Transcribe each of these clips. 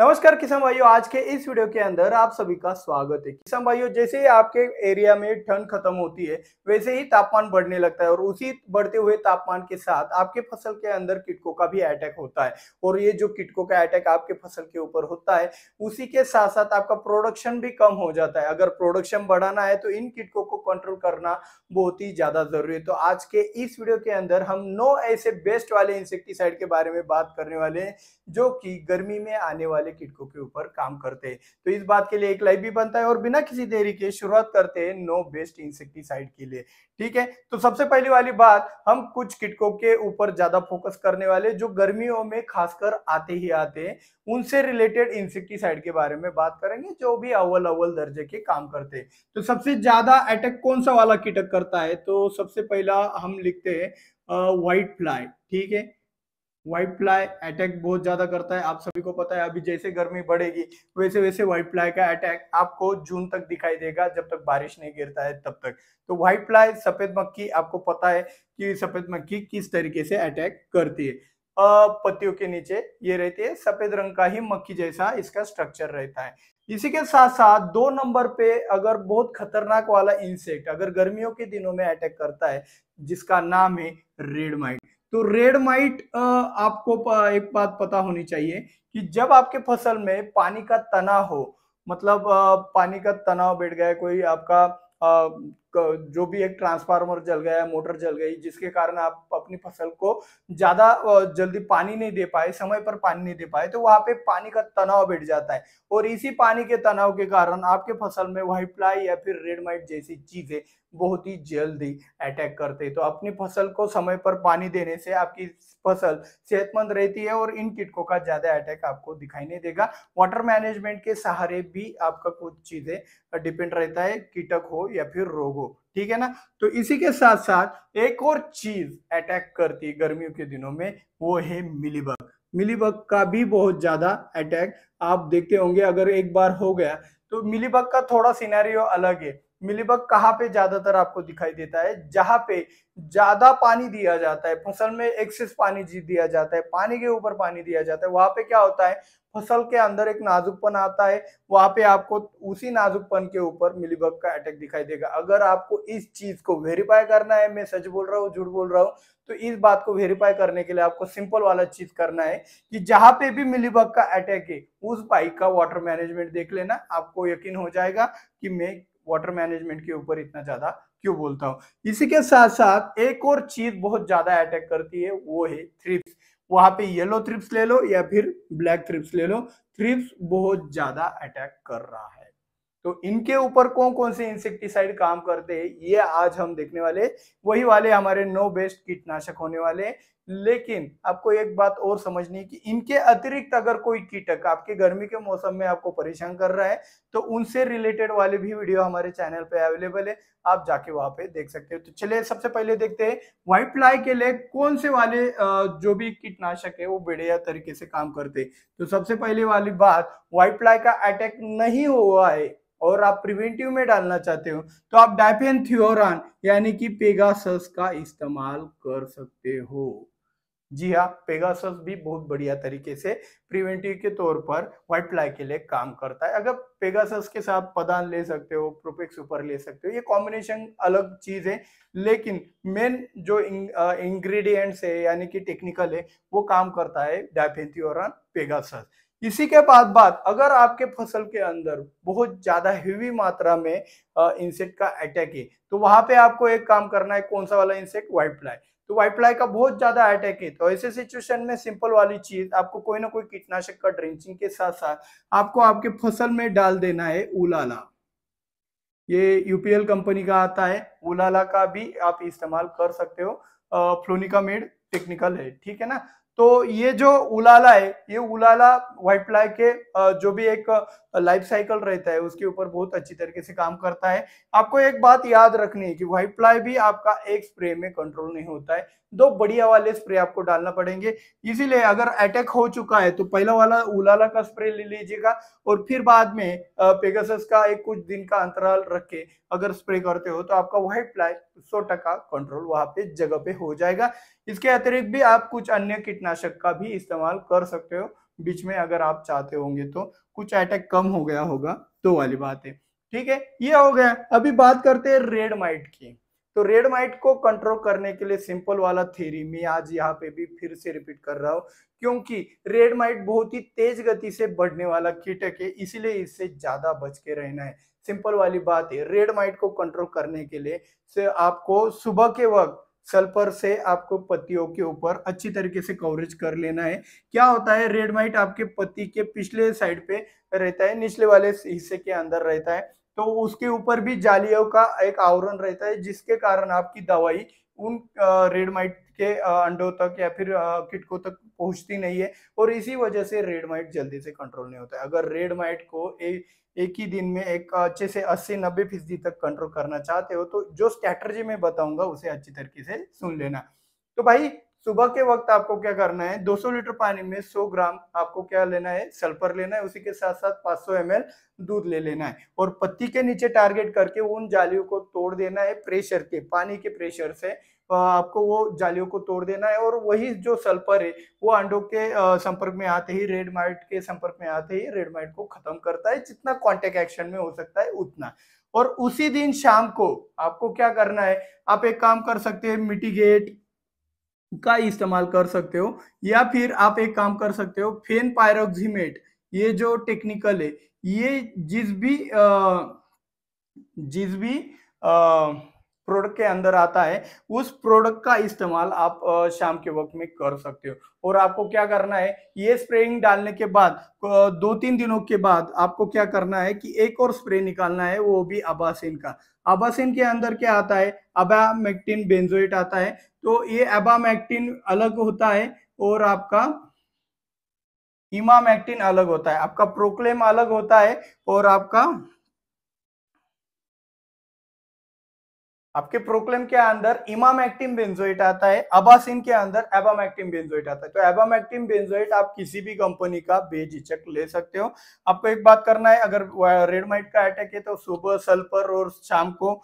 नमस्कार किसान भाइयों आज के इस वीडियो के अंदर आप सभी का स्वागत है किसान भाइयों जैसे ही आपके एरिया में ठंड खत्म होती है वैसे ही तापमान बढ़ने लगता है और उसी बढ़ते हुए तापमान के साथ आपके फसल के अंदर किटकों का भी अटैक होता है और ये जो किटकों का अटैक आपके फसल के ऊपर होता है उसी के साथ साथ आपका प्रोडक्शन भी कम हो जाता है अगर प्रोडक्शन बढ़ाना है तो इन किटकों को कंट्रोल करना बहुत ही ज्यादा जरूरी है तो आज के इस वीडियो के अंदर हम नौ ऐसे बेस्ट वाले इंसेक्टिसाइड के बारे में बात करने वाले हैं जो कि गर्मी में आने वाले वाले किटकों के ऊपर काम करते हैं तो इस बात के लिए एक लाइव भी बनता है और बिना किसी देरी के शुरुआत करते हैं नो बेस्ट इंसेक्टिसाइड के लिए ठीक है तो सबसे पहली वाली बात हम कुछ किटकों के ऊपर ज्यादा फोकस करने वाले जो गर्मियों में खासकर आते ही आते हैं उनसे रिलेटेड इंसेक्टिसाइड के बारे में बात करेंगे जो भी अव्वल अव्वल दर्जे के काम करते हैं तो सबसे ज्यादा अटैक कौन सा वाला किटक करता है तो सबसे पहला हम लिखते हैं व्हाइट फ्लाई ठीक है व्हाइट फ्लाई अटैक बहुत ज्यादा करता है आप सभी को पता है अभी जैसे गर्मी बढ़ेगी वैसे वैसे व्हाइट फ्लाई का अटैक आपको जून तक दिखाई देगा जब तक बारिश नहीं गिरता है तब तक तो व्हाइट फ्लाई सफेद मक्खी आपको पता है कि सफेद मक्खी किस तरीके से अटैक करती है पत्तियों के नीचे ये रहती है सफेद रंग का ही मक्खी जैसा इसका स्ट्रक्चर रहता है इसी के साथ साथ दो नंबर पे अगर बहुत खतरनाक वाला इंसेक्ट अगर गर्मियों के दिनों में अटैक करता है जिसका नाम है रेड माइट तो रेड माइट आपको एक बात पता होनी चाहिए कि जब आपके फसल में पानी का तना हो मतलब पानी का तनाव बैठ गया कोई आपका जो भी एक ट्रांसफार्मर जल गया मोटर जल गई जिसके कारण आप अपनी फसल को ज्यादा जल्दी पानी नहीं दे पाए समय पर पानी नहीं दे पाए तो वहां पे पानी का तनाव बैठ जाता है और इसी पानी के तनाव के कारण आपके फसल में व्हाइट फ्लाई या फिर रेड माइट जैसी चीजें बहुत ही जल्दी अटैक करते हैं तो अपनी फसल को समय पर पानी देने से आपकी फसल सेहतमंद रहती है और इन कीटकों का ज्यादा अटैक आपको दिखाई नहीं देगा वाटर मैनेजमेंट के सहारे भी आपका कुछ चीजें डिपेंड रहता है कीटक हो या फिर रोग हो ठीक है ना तो इसी के साथ साथ एक और चीज अटैक करती है गर्मियों के दिनों में वो है मिलीबग मिलीबग का भी बहुत ज्यादा अटैक आप देखते होंगे अगर एक बार हो गया तो मिलीबग का थोड़ा सिनेरियो अलग है मिलीबग कहाँ पे ज्यादातर आपको दिखाई देता है जहां पे ज्यादा पानी दिया जाता है फसल में एक्सेस पानी दिया जाता है पानी के ऊपर पानी दिया जाता है वहां पे क्या होता है फसल के अंदर एक नाजुकपन आता है वहां पे आपको उसी नाजुकपन के ऊपर मिलीबग का अटैक दिखाई देगा अगर आपको इस चीज को वेरीफाई करना है मैं सच बोल रहा हूँ झूठ बोल रहा हूँ तो इस बात को वेरीफाई करने के लिए आपको सिंपल वाला चीज करना है कि जहां पे भी मिलीबग का अटैक है उस बाइक का वाटर मैनेजमेंट देख लेना आपको यकीन हो जाएगा कि मैं वाटर मैनेजमेंट के ऊपर इतना ज्यादा क्यों बोलता हूँ इसी के साथ साथ एक और चीज बहुत ज्यादा अटैक करती है वो है थ्रिप्स वहां पे येलो थ्रिप्स ले लो या फिर ब्लैक थ्रिप्स ले लो थ्रिप्स बहुत ज्यादा अटैक कर रहा है तो इनके ऊपर कौन कौन से इंसेक्टिसाइड काम करते हैं ये आज हम देखने वाले वही वाले हमारे नो बेस्ट कीटनाशक होने वाले लेकिन आपको एक बात और समझनी है कि इनके अतिरिक्त अगर कोई कीटक आपके गर्मी के मौसम में आपको परेशान कर रहा है तो उनसे रिलेटेड वाले भी वीडियो हमारे चैनल पे अवेलेबल है आप जाके वहां पे देख सकते हो तो चलिए सबसे पहले देखते हैं व्हाइट फ्लाई के लिए कौन से वाले जो भी कीटनाशक है वो बढ़िया तरीके से काम करते तो सबसे पहले वाली बात व्हाइट फ्लाई का अटैक नहीं हुआ है और आप प्रिवेंटिव में डालना चाहते हो तो आप डायफेन थियोरान यानी कि पेगासस का इस्तेमाल कर सकते हो जी हाँ पेगासस भी बहुत बढ़िया तरीके से प्रिवेंटिव के तौर पर व्हाइट फ्लाई के लिए काम करता है अगर पेगासस के साथ पदान ले सकते हो प्रोपेक्स ऊपर ले सकते हो ये कॉम्बिनेशन अलग चीज है लेकिन मेन जो इंग्रेडिएंट्स है यानी कि टेक्निकल है वो काम करता है डायफेंथी और पेगासस इसी के बाद बात अगर आपके फसल के अंदर बहुत ज़्यादा हेवी मात्रा में इंसेक्ट का अटैक है तो वहां पे आपको एक काम करना है कौन सा वाला इंसेक्ट व्हाइट फ्लाई तो वाइट फ्लाई का बहुत ज्यादा अटैक है तो ऐसे सिचुएशन में सिंपल वाली चीज आपको कोई ना कोई कीटनाशक का ड्रेंचिंग के साथ साथ आपको आपके फसल में डाल देना है उलाला ये यूपीएल कंपनी का आता है उलाला का भी आप इस्तेमाल कर सकते हो फ्लोनिकामेड टेक्निकल है ठीक है ना तो ये जो उलाला है ये उलाला व्हाइट फ्लाई के जो भी एक लाइफ साइकिल रहता है उसके ऊपर बहुत अच्छी तरीके से काम करता है आपको एक बात याद रखनी है कि व्हाइट फ्लाई भी आपका एक स्प्रे में कंट्रोल नहीं होता है दो बढ़िया वाले स्प्रे आपको डालना पड़ेंगे इसीलिए अगर अटैक हो चुका है तो पहला वाला उलाला का स्प्रे ले लीजिएगा और फिर बाद में पेगस का एक कुछ दिन का अंतराल रख के अगर स्प्रे करते हो तो आपका व्हाइट फ्लाई सौ कंट्रोल वहां पे जगह पे हो जाएगा इसके अतिरिक्त भी आप कुछ अन्य कीटनाशक का भी इस्तेमाल कर सकते हो बीच में अगर आप चाहते होंगे तो कुछ अटैक कम हो गया होगा तो वाली बात है ठीक है ये हो गया अभी बात करते हैं रेड माइट की तो रेड माइट को कंट्रोल करने के लिए सिंपल वाला थेरी मैं आज यहाँ पे भी फिर से रिपीट कर रहा हूँ क्योंकि रेड माइट बहुत ही तेज गति से बढ़ने वाला कीटक है इसीलिए इससे ज्यादा बच के रहना है सिंपल वाली बात है रेड माइट को कंट्रोल करने के लिए से आपको सुबह के वक्त सल्फर से आपको पत्तियों के ऊपर अच्छी तरीके से कवरेज कर लेना है क्या होता है रेड माइट आपके पत्ती के पिछले साइड पे रहता है निचले वाले हिस्से के अंदर रहता है तो उसके ऊपर भी जालियों का एक आवरण रहता है जिसके कारण आपकी दवाई उन रेड माइट के अंडों तक या फिर किटको तक पहुंचती नहीं है और इसी वजह से रेड माइट जल्दी से कंट्रोल नहीं होता है अगर रेड माइट को ए, एक ही दिन में एक अच्छे से 80 नब्बे फीसदी तक कंट्रोल करना चाहते हो तो जो स्ट्रैटर्जी मैं बताऊंगा उसे अच्छी तरीके से सुन लेना तो भाई सुबह के वक्त आपको क्या करना है 200 लीटर पानी में 100 ग्राम आपको क्या लेना है सल्फर लेना है उसी के साथ साथ 500 एमएल दूध ले लेना है और पत्ती के नीचे टारगेट करके उन जालियों को तोड़ देना है प्रेशर के पानी के प्रेशर से आपको वो जालियों को तोड़ देना है और वही जो सल्फर है वो अंडों के संपर्क में आते ही रेड माइट के संपर्क में आते ही रेड माइट को खत्म करता है जितना कॉन्टेक्ट एक्शन में हो सकता है उतना और उसी दिन शाम को आपको क्या करना है आप एक काम कर सकते हैं मिटिगेट का इस्तेमाल कर सकते हो या फिर आप एक काम कर सकते हो फेन पायरोक्सीमेट ये जो टेक्निकल है ये जिस भी आ, जिस भी आ, प्रोडक्ट के अंदर आता है उस प्रोडक्ट का इस्तेमाल आप शाम के वक्त में कर सकते हो और आपको क्या करना है ये स्प्रेइंग डालने के बाद दो तीन दिनों के बाद आपको क्या करना है कि एक और स्प्रे निकालना है वो भी अबासिन का अबासिन के अंदर क्या आता है अबामेक्टिन बेंजोइट आता है तो ये अबामेक्टिन अलग होता है और आपका इमामेक्टिन अलग होता है आपका प्रोक्लेम अलग होता है और आपका आपके प्रोक्लेम के अंदर इमामैक्टिन बेंजोएट आता है अबासिन के अंदर एबामैक्टिन बेंजोएट आता है तो एबामैक्टिन बेंजोएट आप किसी भी कंपनी का बेझिझक ले सकते हो आपको एक बात करना है अगर रेडमाइट का अटैक है तो सुबह सल्फर और शाम को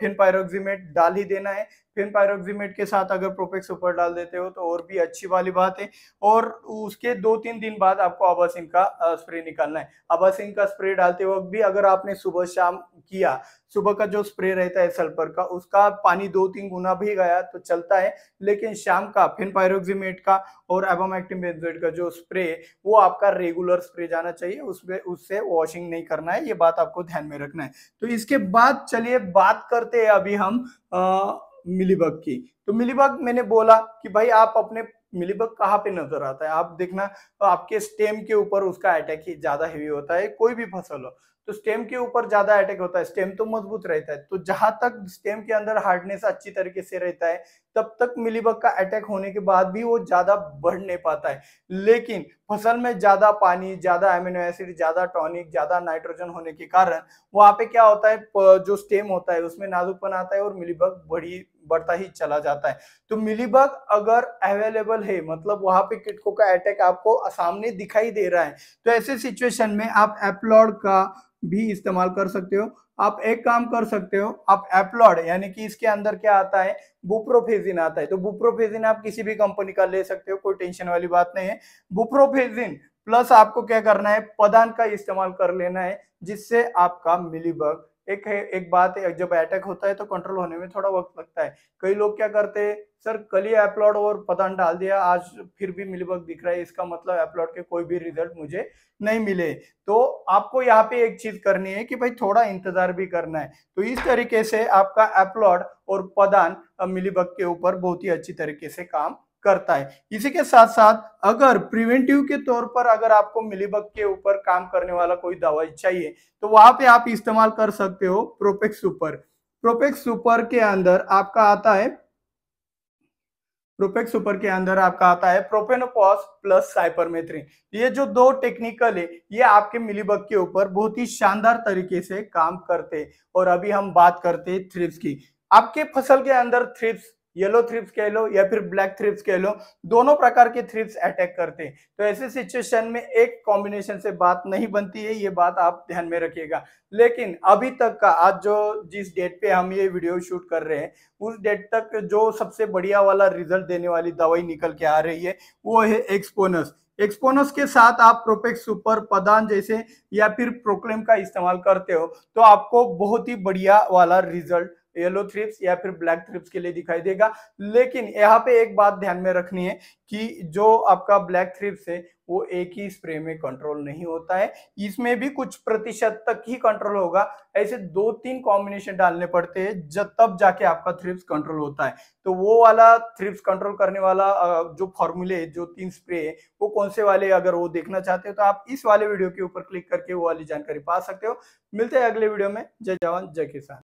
फिन पायरोक्सिमेट डाल ही देना है फिन पायरोक्सीमेट के साथ अगर प्रोपेक्स ऊपर डाल देते हो तो और भी अच्छी वाली बात है और उसके दो तीन दिन बाद आपको अबासिन का स्प्रे निकालना है अबासिन का स्प्रे डालते वक्त भी अगर आपने सुबह शाम किया सुबह का जो स्प्रे रहता है सल्फर का उसका पानी दो तीन गुना भी गया तो चलता है लेकिन शाम का फिन फिनपायरोक्सीमेट का और एबामैक्टिम बेंजोइट का जो स्प्रे वो आपका रेगुलर स्प्रे जाना चाहिए उसमें उससे वॉशिंग नहीं करना है ये बात आपको ध्यान में रखना है तो इसके बाद चलिए बात करते हैं अभी हम आ, मिलीबग की तो मिलीबग मैंने बोला कि भाई आप अपने मिलीबग कहाँ पे नजर आता है आप देखना तो आपके स्टेम के ऊपर उसका अटैक ही ज्यादा हेवी होता है कोई भी फसल हो तो स्टेम के ऊपर ज्यादा अटैक होता है स्टेम तो मजबूत रहता है तो जहां तक स्टेम के अंदर हार्डनेस अच्छी तरीके से रहता है तब तक मिलीबग का अटैक होने के बाद भी वो ज्यादा बढ़ नहीं पाता है लेकिन फसल में ज्यादा पानी ज्यादा एमिनो एसिड ज्यादा टॉनिक ज्यादा नाइट्रोजन होने के कारण वहां पे क्या होता है जो स्टेम होता है उसमें नाजुकपन आता है और मिलीबग बढ़ी बढ़ता ही चला जाता है तो मिलीबग अगर अवेलेबल है मतलब वहां पे किटको का अटैक आपको सामने दिखाई दे रहा है तो ऐसे सिचुएशन में आप एप्लॉड का भी इस्तेमाल कर सकते हो आप एक काम कर सकते हो आप एप्लॉड यानी कि इसके अंदर क्या आता है बुप्रोफेजिन आता है तो बुप्रोफेजिन आप किसी भी कंपनी का ले सकते हो कोई टेंशन वाली बात नहीं है बुप्रोफेजिन प्लस आपको क्या करना है पदान का इस्तेमाल कर लेना है जिससे आपका मिलीबग एक है एक बात है जब अटैक होता है तो कंट्रोल होने में थोड़ा वक्त लगता है कई लोग क्या करते हैं सर कल ही अपलोड और पता डाल दिया आज फिर भी मिलीबग दिख रहा है इसका मतलब अपलोड के कोई भी रिजल्ट मुझे नहीं मिले तो आपको यहाँ पे एक चीज करनी है कि भाई थोड़ा इंतजार भी करना है तो इस तरीके से आपका अपलोड और पदान मिली के ऊपर बहुत ही अच्छी तरीके से काम करता है इसी के साथ साथ अगर प्रिवेंटिव के तौर पर अगर आपको मिलीबग के ऊपर काम करने वाला कोई दवाई चाहिए तो वहां पे आप इस्तेमाल कर सकते हो प्रोपेक्स सुपर प्रोपेक्स सुपर के अंदर आपका आता है प्रोपेक्स सुपर के अंदर आपका आता है प्रोपेनोपॉस प्लस साइपरमेथ्रिन ये जो दो टेक्निकल है ये आपके मिलीबग के ऊपर बहुत ही शानदार तरीके से काम करते और अभी हम बात करते थ्रिप्स की आपके फसल के अंदर थ्रिप्स येलो थ्रिप्स कह लो या फिर ब्लैक थ्रिप्स कह लो दोनों प्रकार के थ्रिप्स अटैक करते हैं तो ऐसे सिचुएशन में एक कॉम्बिनेशन से बात नहीं बनती है ये बात आप ध्यान में रखिएगा लेकिन अभी तक का आज जो जिस डेट पे हम ये वीडियो शूट कर रहे हैं उस डेट तक जो सबसे बढ़िया वाला रिजल्ट देने वाली दवाई निकल के आ रही है वो है एक्सपोनस एक्सपोनस के साथ आप प्रोपेक्स सुपर पदान जैसे या फिर प्रोक्लेम का इस्तेमाल करते हो तो आपको बहुत ही बढ़िया वाला रिजल्ट येलो थ्रिप्स या फिर ब्लैक थ्रिप्स के लिए दिखाई देगा लेकिन यहाँ पे एक बात ध्यान में रखनी है कि जो आपका ब्लैक थ्रिप्स है वो एक ही स्प्रे में कंट्रोल नहीं होता है इसमें भी कुछ प्रतिशत तक ही कंट्रोल होगा ऐसे दो तीन कॉम्बिनेशन डालने पड़ते हैं जब तब जाके आपका थ्रिप्स कंट्रोल होता है तो वो वाला थ्रिप्स कंट्रोल करने वाला जो फॉर्मूले जो तीन स्प्रे है वो कौन से वाले अगर वो देखना चाहते हो तो आप इस वाले वीडियो के ऊपर क्लिक करके वो वाली जानकारी पा सकते हो मिलते हैं अगले वीडियो में जय जवान जय किसान